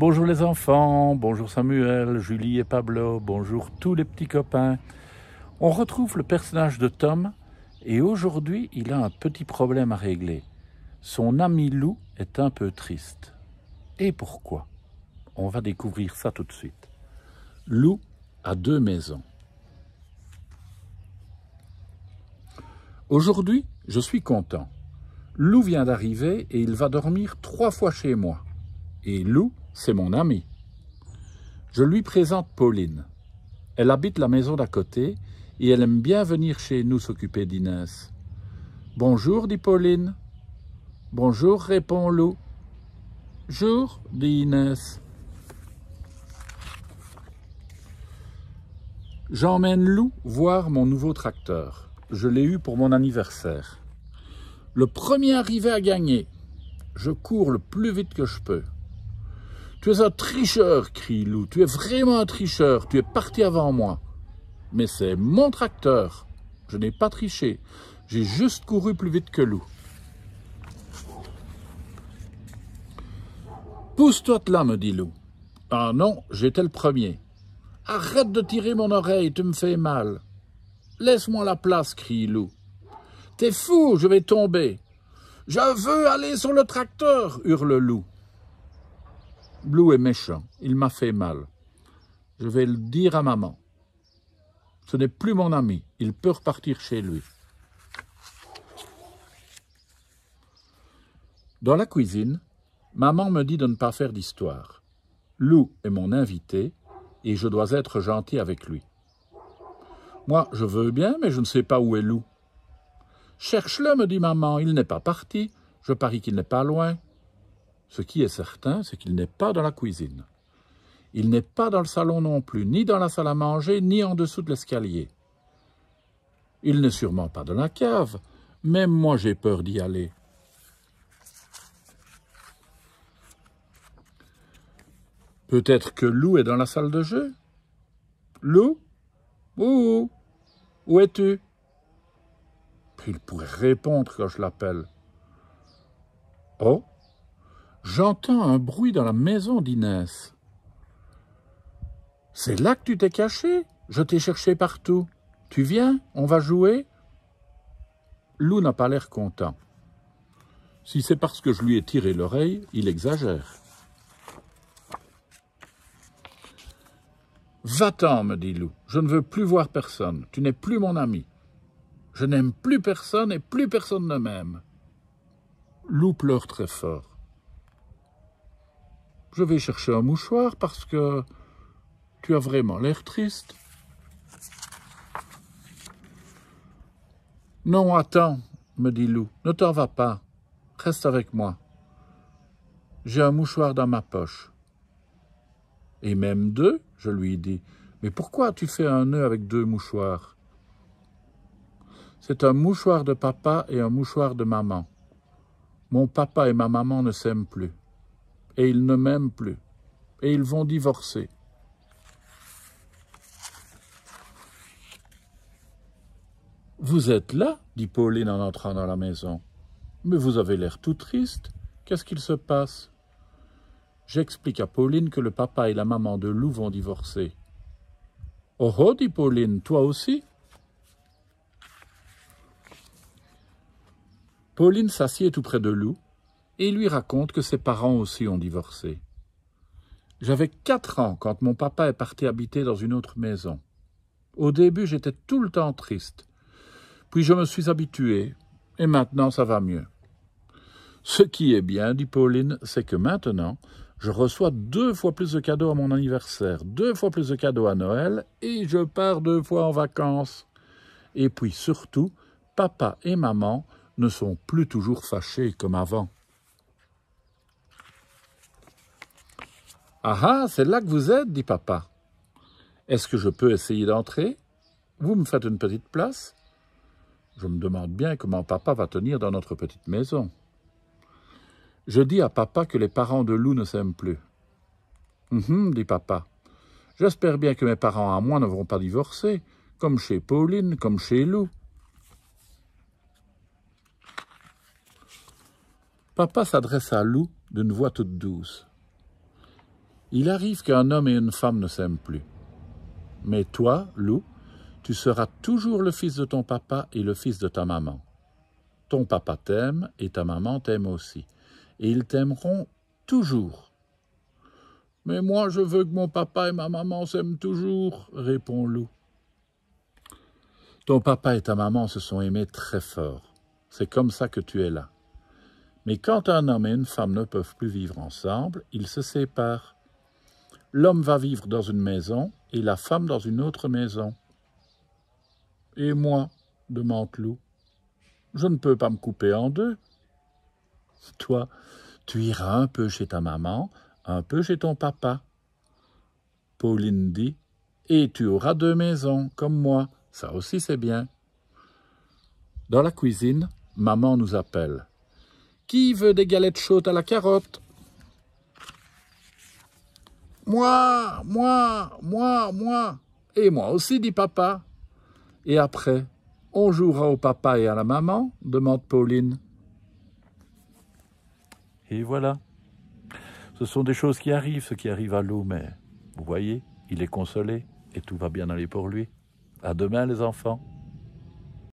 Bonjour les enfants, bonjour Samuel, Julie et Pablo, bonjour tous les petits copains. On retrouve le personnage de Tom et aujourd'hui il a un petit problème à régler. Son ami Lou est un peu triste. Et pourquoi On va découvrir ça tout de suite. Lou a deux maisons. Aujourd'hui, je suis content. Lou vient d'arriver et il va dormir trois fois chez moi. Et Lou c'est mon ami. Je lui présente Pauline. Elle habite la maison d'à côté et elle aime bien venir chez nous s'occuper d'Inès. Bonjour, dit Pauline. Bonjour, répond Lou. Jour, dit Inès. J'emmène Lou voir mon nouveau tracteur. Je l'ai eu pour mon anniversaire. Le premier arrivé à gagner. Je cours le plus vite que je peux. Tu es un tricheur, crie Lou. Tu es vraiment un tricheur. Tu es parti avant moi. Mais c'est mon tracteur. Je n'ai pas triché. J'ai juste couru plus vite que Lou. Pousse-toi de là, me dit Lou. Ah non, j'étais le premier. Arrête de tirer mon oreille, tu me fais mal. Laisse-moi la place, crie Lou. T'es fou, je vais tomber. Je veux aller sur le tracteur, hurle Loup. « Lou est méchant, il m'a fait mal. Je vais le dire à maman. Ce n'est plus mon ami, il peut repartir chez lui. Dans la cuisine, maman me dit de ne pas faire d'histoire. Lou est mon invité et je dois être gentil avec lui. Moi, je veux bien, mais je ne sais pas où est Lou. Cherche-le, me dit maman, il n'est pas parti, je parie qu'il n'est pas loin. Ce qui est certain, c'est qu'il n'est pas dans la cuisine. Il n'est pas dans le salon non plus, ni dans la salle à manger, ni en dessous de l'escalier. Il n'est sûrement pas dans la cave. Même moi, j'ai peur d'y aller. Peut-être que Lou est dans la salle de jeu Lou Ouh Où es-tu Il pourrait répondre quand je l'appelle. Oh J'entends un bruit dans la maison d'Inès. C'est là que tu t'es caché Je t'ai cherché partout. Tu viens On va jouer Lou n'a pas l'air content. Si c'est parce que je lui ai tiré l'oreille, il exagère. Va-t'en, me dit Lou. Je ne veux plus voir personne. Tu n'es plus mon ami. Je n'aime plus personne et plus personne ne m'aime. Lou pleure très fort. Je vais chercher un mouchoir parce que tu as vraiment l'air triste. Non, attends, me dit Lou, ne t'en va pas. Reste avec moi. J'ai un mouchoir dans ma poche. Et même deux, je lui dis. Mais pourquoi tu fais un nœud avec deux mouchoirs C'est un mouchoir de papa et un mouchoir de maman. Mon papa et ma maman ne s'aiment plus et ils ne m'aiment plus. Et ils vont divorcer. Vous êtes là dit Pauline en entrant dans la maison. Mais vous avez l'air tout triste. Qu'est-ce qu'il se passe J'explique à Pauline que le papa et la maman de loup vont divorcer. Oh oh dit Pauline, toi aussi Pauline s'assied tout près de loup et lui raconte que ses parents aussi ont divorcé. J'avais quatre ans quand mon papa est parti habiter dans une autre maison. Au début, j'étais tout le temps triste. Puis je me suis habitué, et maintenant ça va mieux. Ce qui est bien, dit Pauline, c'est que maintenant, je reçois deux fois plus de cadeaux à mon anniversaire, deux fois plus de cadeaux à Noël, et je pars deux fois en vacances. Et puis surtout, papa et maman ne sont plus toujours fâchés comme avant. Ah ah, c'est là que vous êtes, dit papa. Est-ce que je peux essayer d'entrer Vous me faites une petite place Je me demande bien comment papa va tenir dans notre petite maison. Je dis à papa que les parents de Lou ne s'aiment plus. Hum dit papa. J'espère bien que mes parents à moi ne vont pas divorcer, comme chez Pauline, comme chez Lou. Papa s'adresse à Lou d'une voix toute douce. Il arrive qu'un homme et une femme ne s'aiment plus. Mais toi, loup, tu seras toujours le fils de ton papa et le fils de ta maman. Ton papa t'aime et ta maman t'aime aussi. Et ils t'aimeront toujours. Mais moi, je veux que mon papa et ma maman s'aiment toujours, répond loup. Ton papa et ta maman se sont aimés très fort. C'est comme ça que tu es là. Mais quand un homme et une femme ne peuvent plus vivre ensemble, ils se séparent l'homme va vivre dans une maison et la femme dans une autre maison. Et moi, demande Lou, je ne peux pas me couper en deux. Toi, tu iras un peu chez ta maman, un peu chez ton papa. Pauline dit, et tu auras deux maisons, comme moi, ça aussi c'est bien. Dans la cuisine, maman nous appelle. Qui veut des galettes chaudes à la carotte moi, moi, moi, moi. Et moi aussi, dit papa. Et après, on jouera au papa et à la maman demande Pauline. Et voilà. Ce sont des choses qui arrivent, ce qui arrive à l'eau, mais vous voyez, il est consolé et tout va bien aller pour lui. À demain, les enfants.